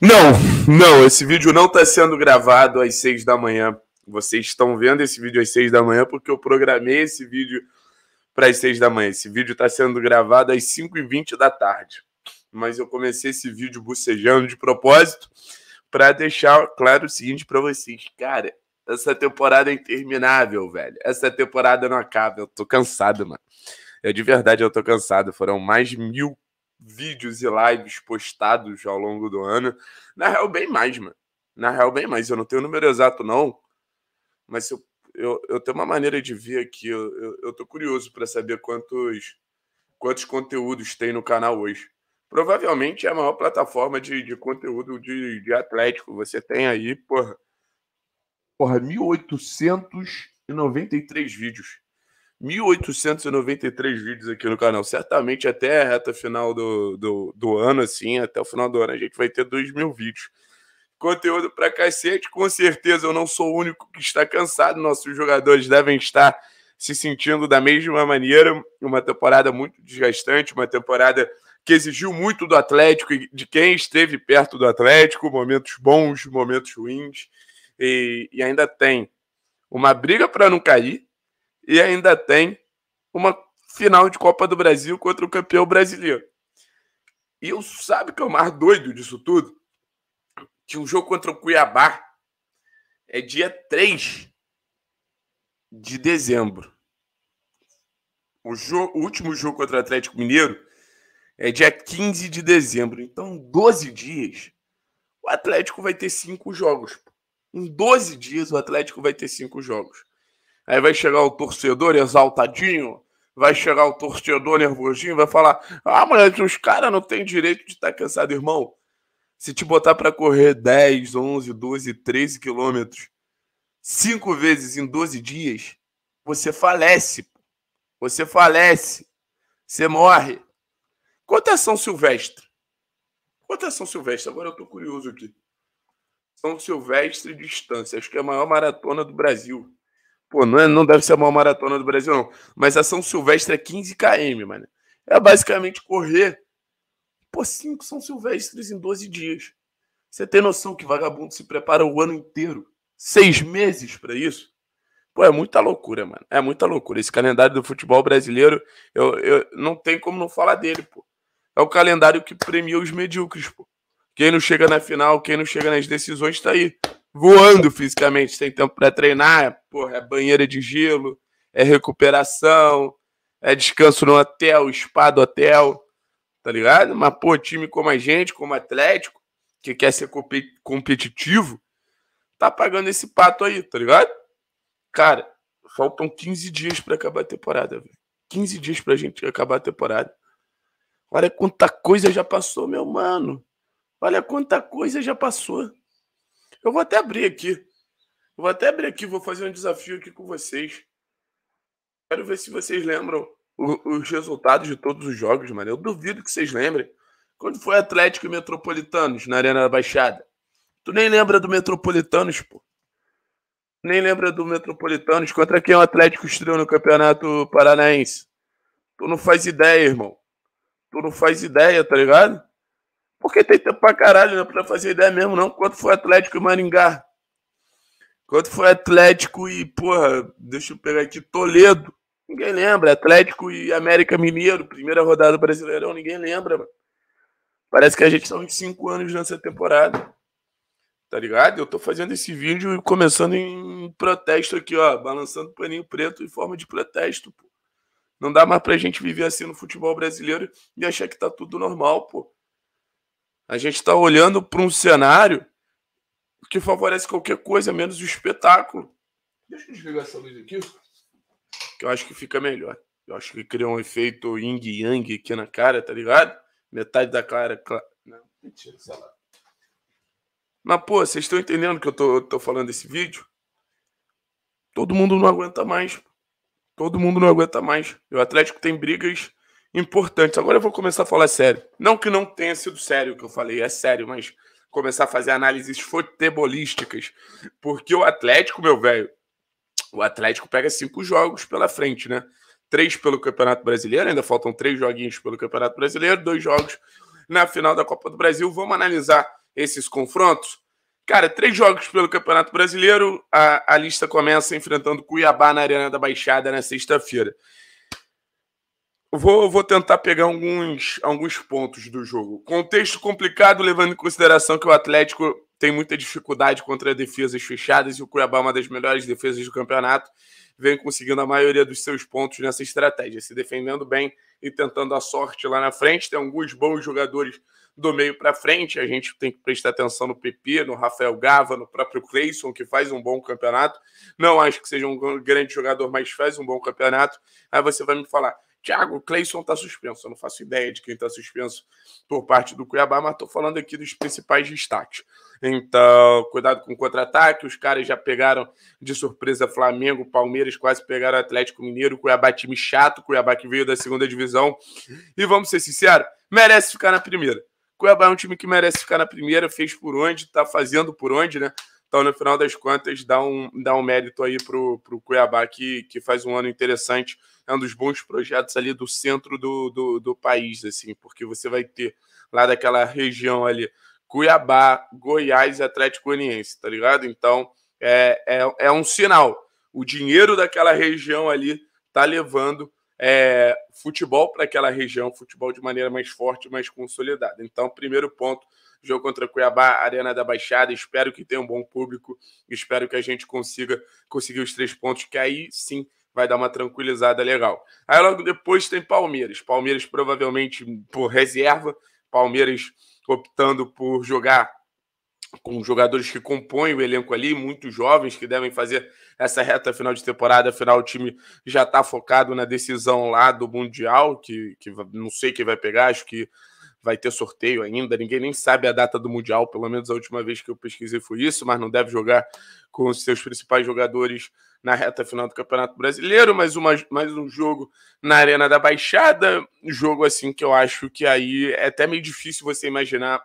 Não, não, esse vídeo não está sendo gravado às seis da manhã. Vocês estão vendo esse vídeo às seis da manhã porque eu programei esse vídeo para as seis da manhã. Esse vídeo está sendo gravado às 5 e 20 da tarde. Mas eu comecei esse vídeo bucejando de propósito para deixar claro o seguinte para vocês. Cara, essa temporada é interminável, velho. Essa temporada não acaba. Eu tô cansado, mano. Eu, é, de verdade, eu tô cansado. Foram mais mil vídeos e lives postados ao longo do ano. Na real, bem mais, mano. Na real, bem mais. Eu não tenho o número exato, não. Mas eu, eu, eu tenho uma maneira de ver aqui. Eu, eu, eu tô curioso para saber quantos, quantos conteúdos tem no canal hoje. Provavelmente é a maior plataforma de, de conteúdo de, de Atlético. Você tem aí, porra, porra 1.893 vídeos. 1.893 vídeos aqui no canal. Certamente até a reta final do, do, do, ano, assim, até o final do ano, a gente vai ter 2 mil vídeos. Conteúdo pra cacete, com certeza eu não sou o único que está cansado. Nossos jogadores devem estar se sentindo da mesma maneira. Uma temporada muito desgastante, uma temporada que exigiu muito do Atlético e de quem esteve perto do Atlético, momentos bons, momentos ruins, e, e ainda tem uma briga para não cair, e ainda tem uma final de Copa do Brasil contra o campeão brasileiro. E eu sabe que é o mais doido disso tudo? Que um jogo contra o Cuiabá. É dia 3 de dezembro. O, jogo, o último jogo contra o Atlético Mineiro é dia 15 de dezembro. Então, 12 dias, o Atlético vai ter cinco jogos. Em 12 dias, o Atlético vai ter cinco jogos. Aí vai chegar o torcedor exaltadinho, vai chegar o torcedor nervosinho, vai falar: ah, mas os caras não têm direito de estar tá cansado, irmão. Se te botar para correr 10, 11, 12, 13 quilômetros, cinco vezes em 12 dias, você falece. Você falece. Você morre. Quanto é São Silvestre? Quanto é São Silvestre? Agora eu tô curioso aqui. São Silvestre distância. Acho que é a maior maratona do Brasil pô, não, é, não deve ser a maior maratona do Brasil, não. Mas a São Silvestre é 15 km, mano. É basicamente correr, pô, cinco São Silvestres em 12 dias. Você tem noção que vagabundo se prepara o ano inteiro? Seis meses para isso? Pô, é muita loucura, mano. É muita loucura. Esse calendário do futebol brasileiro, eu, eu não tem como não falar dele, pô. É o calendário que premia os medíocres, pô. Quem não chega na final, quem não chega nas decisões, tá aí voando fisicamente, tem tempo para treinar, é, porra, é banheira de gelo, é recuperação, é descanso no hotel, spa do hotel, tá ligado? Mas, pô, time como a gente, como Atlético, que quer ser competitivo, tá pagando esse pato aí, tá ligado? Cara, faltam 15 dias para acabar a temporada, velho. 15 dias pra gente acabar a temporada. Olha quanta coisa já passou, meu mano. Olha quanta coisa já passou. Eu vou até abrir aqui. Eu vou até abrir aqui, vou fazer um desafio aqui com vocês. Quero ver se vocês lembram os resultados de todos os jogos, mano. Eu duvido que vocês lembrem. Quando foi Atlético e Metropolitanos na Arena da Baixada? Tu nem lembra do Metropolitanos, pô. Nem lembra do Metropolitanos contra quem o Atlético estreou no Campeonato Paranaense. Tu não faz ideia, irmão. Tu não faz ideia, tá ligado? Porque tem tempo pra caralho, não é pra fazer ideia mesmo, não. Quanto foi Atlético e Maringá? Quanto foi Atlético e, porra, deixa eu pegar aqui, Toledo. Ninguém lembra. Atlético e América Mineiro, primeira rodada brasileirão, ninguém lembra, mano. Parece que a gente tá uns 5 anos nessa temporada. Tá ligado? Eu tô fazendo esse vídeo e começando em protesto aqui, ó. Balançando paninho preto em forma de protesto, pô. Não dá mais pra gente viver assim no futebol brasileiro e achar que tá tudo normal, pô. A gente está olhando para um cenário que favorece qualquer coisa, menos o espetáculo. Deixa eu desligar essa luz aqui, que eu acho que fica melhor. Eu acho que cria um efeito yin yang aqui na cara, tá ligado? Metade da cara. Não, mentira, sei lá. Mas, pô, vocês estão entendendo que eu tô, tô falando desse vídeo? Todo mundo não aguenta mais. Todo mundo não aguenta mais. E o Atlético tem brigas importantes. Agora eu vou começar a falar sério. Não que não tenha sido sério o que eu falei, é sério, mas começar a fazer análises futebolísticas. Porque o Atlético, meu velho, o Atlético pega cinco jogos pela frente, né? Três pelo Campeonato Brasileiro, ainda faltam três joguinhos pelo Campeonato Brasileiro, dois jogos na final da Copa do Brasil. Vamos analisar esses confrontos? Cara, três jogos pelo Campeonato Brasileiro. A, a lista começa enfrentando Cuiabá na Arena da Baixada na sexta-feira. Vou, vou tentar pegar alguns, alguns pontos do jogo. Contexto complicado, levando em consideração que o Atlético tem muita dificuldade contra defesas fechadas e o Cuiabá é uma das melhores defesas do campeonato. Vem conseguindo a maioria dos seus pontos nessa estratégia, se defendendo bem e tentando a sorte lá na frente. Tem alguns bons jogadores do meio para frente. A gente tem que prestar atenção no PP, no Rafael Gava, no próprio Cleison, que faz um bom campeonato. Não acho que seja um grande jogador, mas faz um bom campeonato. Aí você vai me falar: Tiago, Cleison está suspenso. Eu não faço ideia de quem está suspenso por parte do Cuiabá, mas estou falando aqui dos principais destaques. Então, cuidado com o contra-ataque. Os caras já pegaram de surpresa Flamengo, Palmeiras, quase pegaram Atlético Mineiro, Cuiabá, time chato, Cuiabá que veio da segunda divisão. E vamos ser sinceros, merece ficar na primeira. Cuiabá é um time que merece ficar na primeira, fez por onde, está fazendo por onde, né? Então, no final das contas, dá um, dá um mérito aí pro, pro Cuiabá que, que faz um ano interessante é um dos bons projetos ali do centro do, do, do país, assim, porque você vai ter lá daquela região ali, Cuiabá, Goiás e Atlético Goianiense, tá ligado? Então, é, é, é um sinal. O dinheiro daquela região ali tá levando é, futebol para aquela região, futebol de maneira mais forte, mais consolidada. Então, primeiro ponto, jogo contra Cuiabá, Arena da Baixada. Espero que tenha um bom público, espero que a gente consiga conseguir os três pontos, que aí sim vai dar uma tranquilizada legal. Aí logo depois tem Palmeiras. Palmeiras provavelmente por reserva, Palmeiras optando por jogar com jogadores que compõem o elenco ali, muitos jovens que devem fazer essa reta final de temporada. Afinal, o time já está focado na decisão lá do Mundial, que, que não sei quem vai pegar, acho que vai ter sorteio ainda, ninguém nem sabe a data do Mundial, pelo menos a última vez que eu pesquisei foi isso, mas não deve jogar com os seus principais jogadores na reta final do Campeonato Brasileiro, mais, uma, mais um jogo na Arena da Baixada, jogo assim que eu acho que aí é até meio difícil você imaginar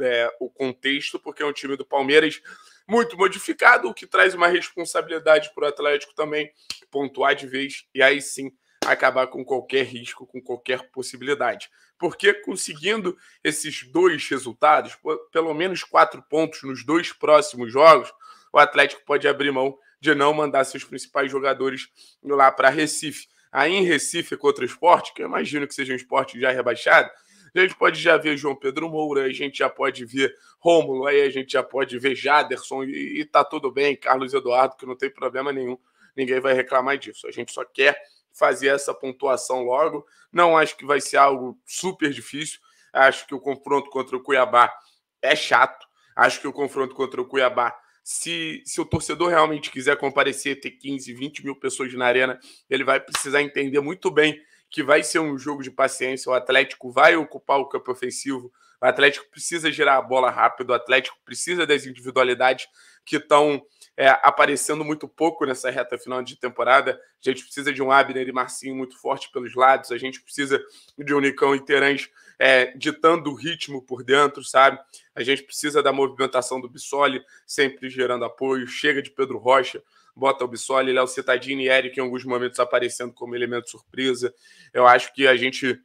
é, o contexto, porque é um time do Palmeiras muito modificado, o que traz uma responsabilidade para o Atlético também pontuar de vez, e aí sim acabar com qualquer risco, com qualquer possibilidade. Porque conseguindo esses dois resultados, pelo menos quatro pontos nos dois próximos jogos, o Atlético pode abrir mão de não mandar seus principais jogadores lá para Recife. Aí em Recife, contra o esporte, que eu imagino que seja um esporte já rebaixado, a gente pode já ver João Pedro Moura, a gente já pode ver Rômulo, aí a gente já pode ver Jaderson, e, e tá tudo bem, Carlos Eduardo, que não tem problema nenhum, ninguém vai reclamar disso. A gente só quer fazer essa pontuação logo. Não acho que vai ser algo super difícil. Acho que o confronto contra o Cuiabá é chato. Acho que o confronto contra o Cuiabá, se, se o torcedor realmente quiser comparecer, ter 15, 20 mil pessoas na arena, ele vai precisar entender muito bem que vai ser um jogo de paciência. O Atlético vai ocupar o campo ofensivo. O Atlético precisa girar a bola rápido. O Atlético precisa das individualidades que estão é, aparecendo muito pouco nessa reta final de temporada. A gente precisa de um Abner e Marcinho muito forte pelos lados, a gente precisa de um Nicão e Terãs é, ditando o ritmo por dentro, sabe? A gente precisa da movimentação do Bissoli, sempre gerando apoio. Chega de Pedro Rocha, bota o Bissoli, Léo Citadini e Eric em alguns momentos aparecendo como elemento surpresa. Eu acho que a gente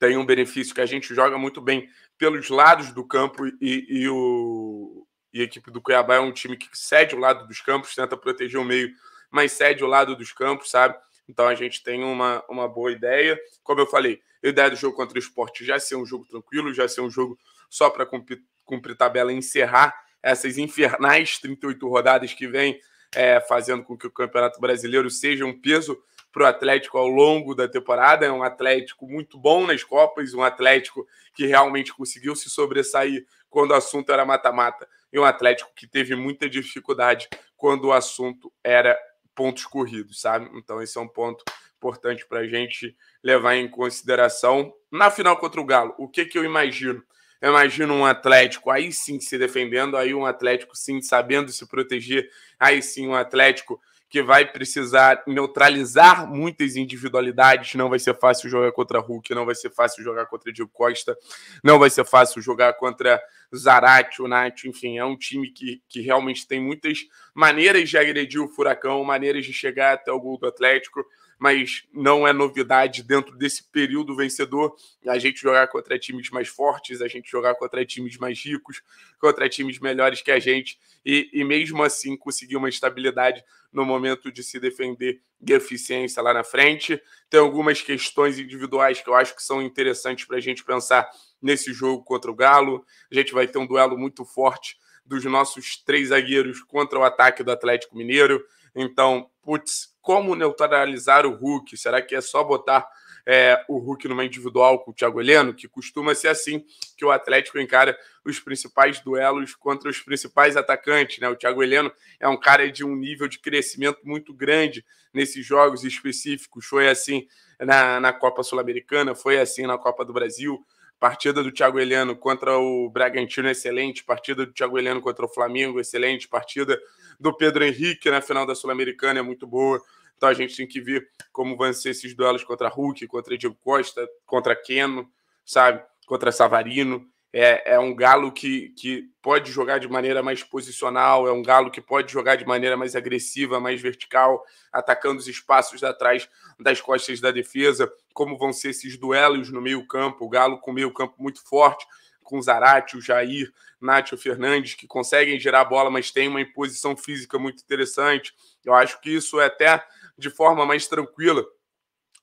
tem um benefício que a gente joga muito bem pelos lados do campo e, e o, e a equipe do Cuiabá é um time que cede o lado dos campos, tenta proteger o meio, mas cede o lado dos campos, sabe? Então a gente tem uma, uma boa ideia. Como eu falei, a ideia do jogo contra o esporte já ser um jogo tranquilo, já ser um jogo só para cumprir, cumprir, tabela e encerrar essas infernais 38 rodadas que vem é, fazendo com que o Campeonato Brasileiro seja um peso para o Atlético ao longo da temporada. É um Atlético muito bom nas Copas, um Atlético que realmente conseguiu se sobressair quando o assunto era mata-mata e um Atlético que teve muita dificuldade quando o assunto era pontos corridos, sabe? Então esse é um ponto importante para a gente levar em consideração. Na final contra o Galo, o que, que eu imagino? Eu imagino um Atlético aí sim se defendendo, aí um Atlético sim sabendo se proteger, aí sim um Atlético que vai precisar neutralizar muitas individualidades. Não vai ser fácil jogar contra Hulk, não vai ser fácil jogar contra Diego Costa, não vai ser fácil jogar contra Zarate, o Nath, enfim, é um time que, que realmente tem muitas maneiras de agredir o Furacão, maneiras de chegar até o gol do Atlético mas não é novidade dentro desse período vencedor a gente jogar contra times mais fortes, a gente jogar contra times mais ricos, contra times melhores que a gente e, e mesmo assim conseguir uma estabilidade no momento de se defender de eficiência lá na frente. Tem algumas questões individuais que eu acho que são interessantes para a gente pensar nesse jogo contra o Galo. A gente vai ter um duelo muito forte dos nossos três zagueiros contra o ataque do Atlético Mineiro. Então, putz, como neutralizar o Hulk? Será que é só botar é, o Hulk numa individual com o Thiago Heleno, que costuma ser assim que o Atlético encara os principais duelos contra os principais atacantes. Né? O Thiago Heleno é um cara de um nível de crescimento muito grande nesses jogos específicos. Foi assim na, na Copa Sul-Americana, foi assim na Copa do Brasil, Partida do Thiago Heleno contra o Bragantino, excelente. Partida do Thiago Heleno contra o Flamengo, excelente. Partida do Pedro Henrique na final da Sul-Americana é muito boa. Então a gente tem que ver como vão ser esses duelos contra Hulk, contra Diego Costa, contra Keno, sabe? Contra Savarino. É, é, um galo que, que pode jogar de maneira mais posicional, é um galo que pode jogar de maneira mais agressiva, mais vertical, atacando os espaços atrás das costas da defesa como vão ser esses duelos no meio-campo. O Galo com meio-campo muito forte, com Zarate, o Jair, Nátio Fernandes, que conseguem gerar a bola, mas tem uma imposição física muito interessante. Eu acho que isso é até de forma mais tranquila,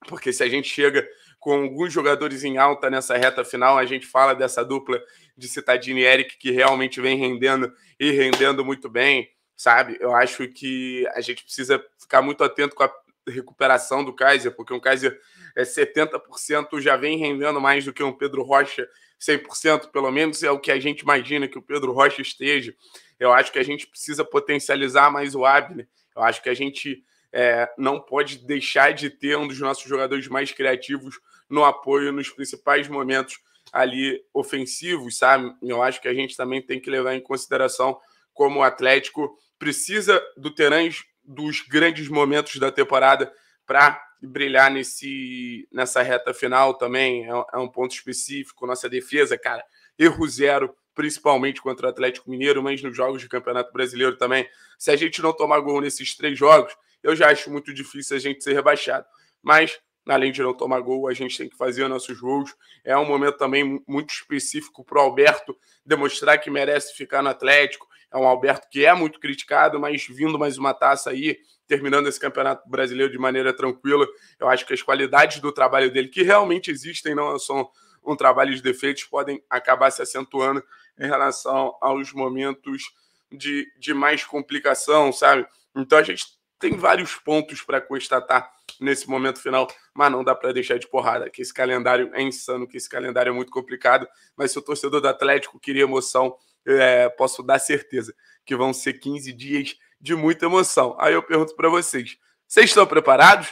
porque se a gente chega com alguns jogadores em alta nessa reta final, a gente fala dessa dupla de Citadini e Eric que realmente vem rendendo e rendendo muito bem, sabe? Eu acho que a gente precisa ficar muito atento com a recuperação do Kaiser, porque um Kaiser é 70% já vem rendendo mais do que um Pedro Rocha 100%, pelo menos é o que a gente imagina que o Pedro Rocha esteja. Eu acho que a gente precisa potencializar mais o Abner. Eu acho que a gente é, não pode deixar de ter um dos nossos jogadores mais criativos no apoio nos principais momentos ali ofensivos, sabe? Eu acho que a gente também tem que levar em consideração como o Atlético precisa do Terãs dos grandes momentos da temporada para brilhar nesse, nessa reta final também. É, é um ponto específico. Nossa defesa, cara, erro zero principalmente contra o Atlético Mineiro, mas nos jogos de Campeonato Brasileiro também. Se a gente não tomar gol nesses três jogos, eu já acho muito difícil a gente ser rebaixado. Mas, além de não tomar gol, a gente tem que fazer nossos gols. É um momento também muito específico para o Alberto demonstrar que merece ficar no Atlético, é um Alberto que é muito criticado, mas vindo mais uma taça aí, terminando esse campeonato brasileiro de maneira tranquila, eu acho que as qualidades do trabalho dele, que realmente existem, não são um trabalho de defeitos, podem acabar se acentuando em relação aos momentos de, de mais complicação, sabe? Então a gente tem vários pontos para constatar nesse momento final, mas não dá para deixar de porrada, que esse calendário é insano, que esse calendário é muito complicado, mas se o torcedor do Atlético queria emoção, é, posso dar certeza que vão ser 15 dias de muita emoção. Aí eu pergunto para vocês: vocês estão preparados?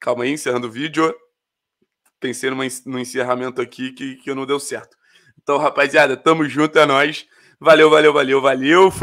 Calma aí, encerrando o vídeo. Pensei numa, no encerramento aqui que, que não deu certo. Então, rapaziada, tamo junto, é nóis. Valeu, valeu, valeu, valeu. Fui